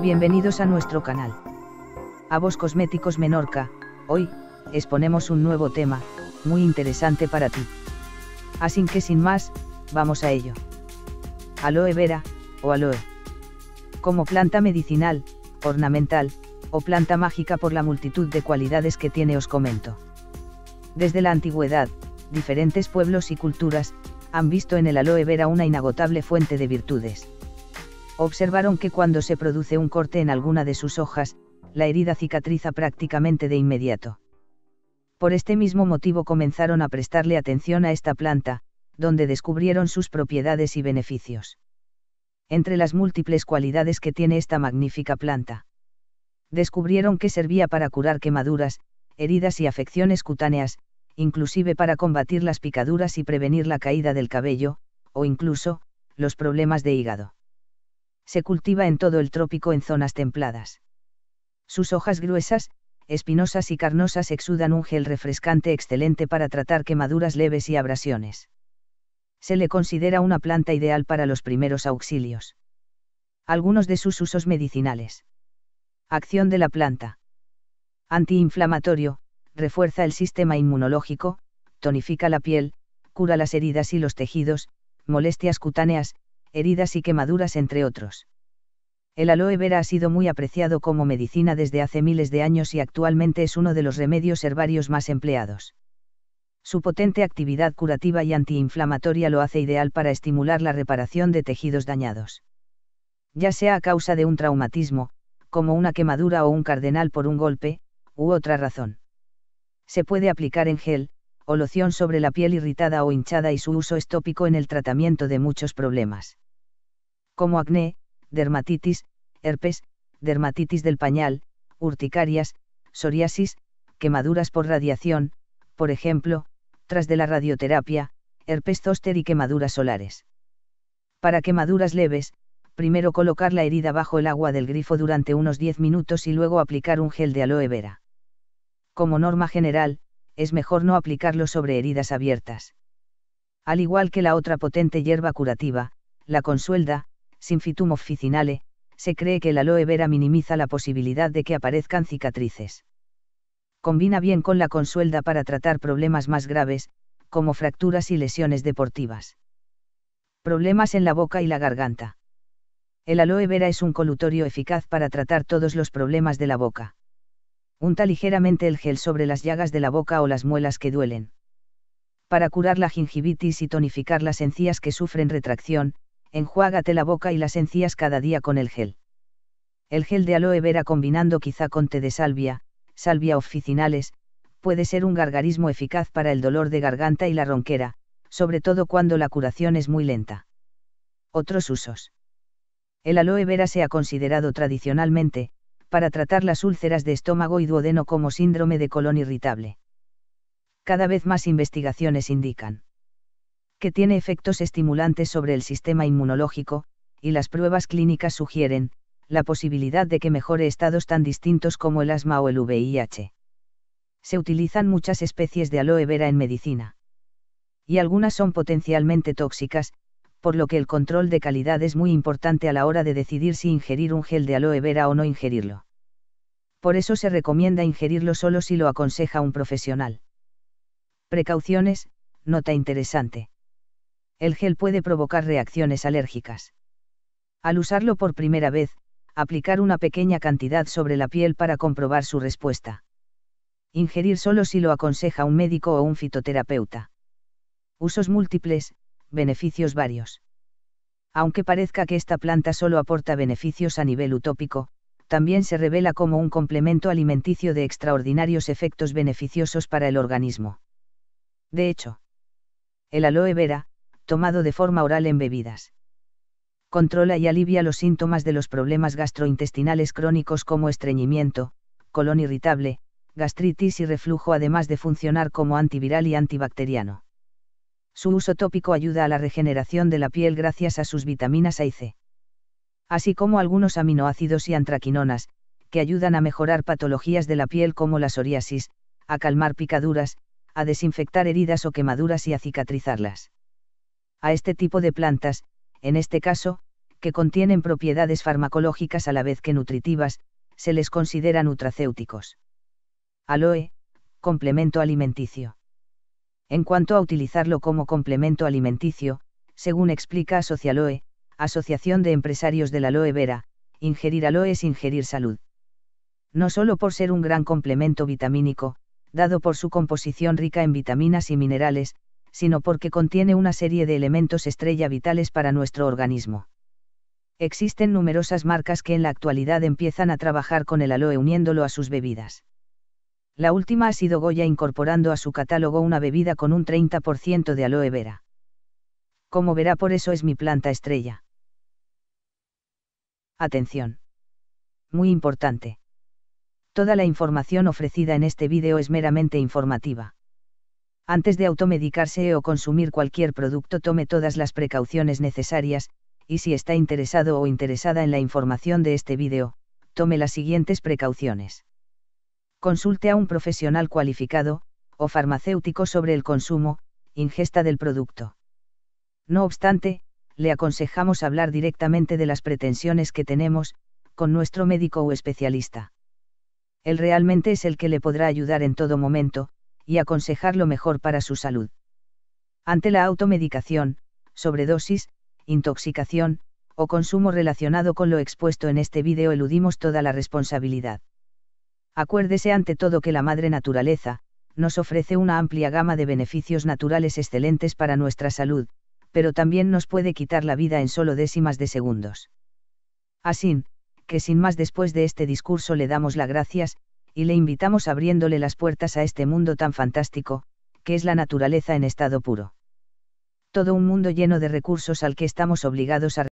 Bienvenidos a nuestro canal. A vos Cosméticos Menorca, hoy, exponemos un nuevo tema, muy interesante para ti. Así que sin más, vamos a ello. Aloe vera, o aloe. Como planta medicinal, ornamental, o planta mágica por la multitud de cualidades que tiene os comento. Desde la antigüedad, diferentes pueblos y culturas, han visto en el aloe vera una inagotable fuente de virtudes observaron que cuando se produce un corte en alguna de sus hojas, la herida cicatriza prácticamente de inmediato. Por este mismo motivo comenzaron a prestarle atención a esta planta, donde descubrieron sus propiedades y beneficios. Entre las múltiples cualidades que tiene esta magnífica planta. Descubrieron que servía para curar quemaduras, heridas y afecciones cutáneas, inclusive para combatir las picaduras y prevenir la caída del cabello, o incluso, los problemas de hígado se cultiva en todo el trópico en zonas templadas. Sus hojas gruesas, espinosas y carnosas exudan un gel refrescante excelente para tratar quemaduras leves y abrasiones. Se le considera una planta ideal para los primeros auxilios. Algunos de sus usos medicinales. Acción de la planta. Antiinflamatorio, refuerza el sistema inmunológico, tonifica la piel, cura las heridas y los tejidos, molestias cutáneas, heridas y quemaduras entre otros. El aloe vera ha sido muy apreciado como medicina desde hace miles de años y actualmente es uno de los remedios herbarios más empleados. Su potente actividad curativa y antiinflamatoria lo hace ideal para estimular la reparación de tejidos dañados. Ya sea a causa de un traumatismo, como una quemadura o un cardenal por un golpe, u otra razón. Se puede aplicar en gel, o loción sobre la piel irritada o hinchada y su uso es tópico en el tratamiento de muchos problemas. Como acné, dermatitis, herpes, dermatitis del pañal, urticarias, psoriasis, quemaduras por radiación, por ejemplo, tras de la radioterapia, herpes zóster y quemaduras solares. Para quemaduras leves, primero colocar la herida bajo el agua del grifo durante unos 10 minutos y luego aplicar un gel de aloe vera. Como norma general, es mejor no aplicarlo sobre heridas abiertas. Al igual que la otra potente hierba curativa, la consuelda, fitum officinale, se cree que el aloe vera minimiza la posibilidad de que aparezcan cicatrices. Combina bien con la consuelda para tratar problemas más graves, como fracturas y lesiones deportivas. Problemas en la boca y la garganta. El aloe vera es un colutorio eficaz para tratar todos los problemas de la boca. Unta ligeramente el gel sobre las llagas de la boca o las muelas que duelen. Para curar la gingivitis y tonificar las encías que sufren retracción, enjuágate la boca y las encías cada día con el gel. El gel de aloe vera combinando quizá con té de salvia, salvia oficinales, puede ser un gargarismo eficaz para el dolor de garganta y la ronquera, sobre todo cuando la curación es muy lenta. Otros usos. El aloe vera se ha considerado tradicionalmente, para tratar las úlceras de estómago y duodeno como síndrome de colon irritable. Cada vez más investigaciones indican que tiene efectos estimulantes sobre el sistema inmunológico, y las pruebas clínicas sugieren, la posibilidad de que mejore estados tan distintos como el asma o el VIH. Se utilizan muchas especies de aloe vera en medicina. Y algunas son potencialmente tóxicas, por lo que el control de calidad es muy importante a la hora de decidir si ingerir un gel de aloe vera o no ingerirlo. Por eso se recomienda ingerirlo solo si lo aconseja un profesional. Precauciones, nota interesante. El gel puede provocar reacciones alérgicas. Al usarlo por primera vez, aplicar una pequeña cantidad sobre la piel para comprobar su respuesta. Ingerir solo si lo aconseja un médico o un fitoterapeuta. Usos múltiples, beneficios varios. Aunque parezca que esta planta solo aporta beneficios a nivel utópico, también se revela como un complemento alimenticio de extraordinarios efectos beneficiosos para el organismo. De hecho, el aloe vera, tomado de forma oral en bebidas, controla y alivia los síntomas de los problemas gastrointestinales crónicos como estreñimiento, colon irritable, gastritis y reflujo, además de funcionar como antiviral y antibacteriano. Su uso tópico ayuda a la regeneración de la piel gracias a sus vitaminas A y C. Así como algunos aminoácidos y antraquinonas, que ayudan a mejorar patologías de la piel como la psoriasis, a calmar picaduras, a desinfectar heridas o quemaduras y a cicatrizarlas. A este tipo de plantas, en este caso, que contienen propiedades farmacológicas a la vez que nutritivas, se les considera nutracéuticos. Aloe, complemento alimenticio en cuanto a utilizarlo como complemento alimenticio, según explica Socialoe, Asociación de Empresarios de la Aloe Vera, ingerir aloe es ingerir salud. No solo por ser un gran complemento vitamínico, dado por su composición rica en vitaminas y minerales, sino porque contiene una serie de elementos estrella vitales para nuestro organismo. Existen numerosas marcas que en la actualidad empiezan a trabajar con el aloe uniéndolo a sus bebidas. La última ha sido Goya incorporando a su catálogo una bebida con un 30% de aloe vera. Como verá, por eso es mi planta estrella. Atención. Muy importante. Toda la información ofrecida en este vídeo es meramente informativa. Antes de automedicarse o consumir cualquier producto tome todas las precauciones necesarias, y si está interesado o interesada en la información de este vídeo, tome las siguientes precauciones consulte a un profesional cualificado, o farmacéutico sobre el consumo, ingesta del producto. No obstante, le aconsejamos hablar directamente de las pretensiones que tenemos, con nuestro médico o especialista. Él realmente es el que le podrá ayudar en todo momento, y aconsejar lo mejor para su salud. Ante la automedicación, sobredosis, intoxicación, o consumo relacionado con lo expuesto en este vídeo eludimos toda la responsabilidad. Acuérdese ante todo que la madre naturaleza, nos ofrece una amplia gama de beneficios naturales excelentes para nuestra salud, pero también nos puede quitar la vida en solo décimas de segundos. Así, que sin más después de este discurso le damos las gracias, y le invitamos abriéndole las puertas a este mundo tan fantástico, que es la naturaleza en estado puro. Todo un mundo lleno de recursos al que estamos obligados a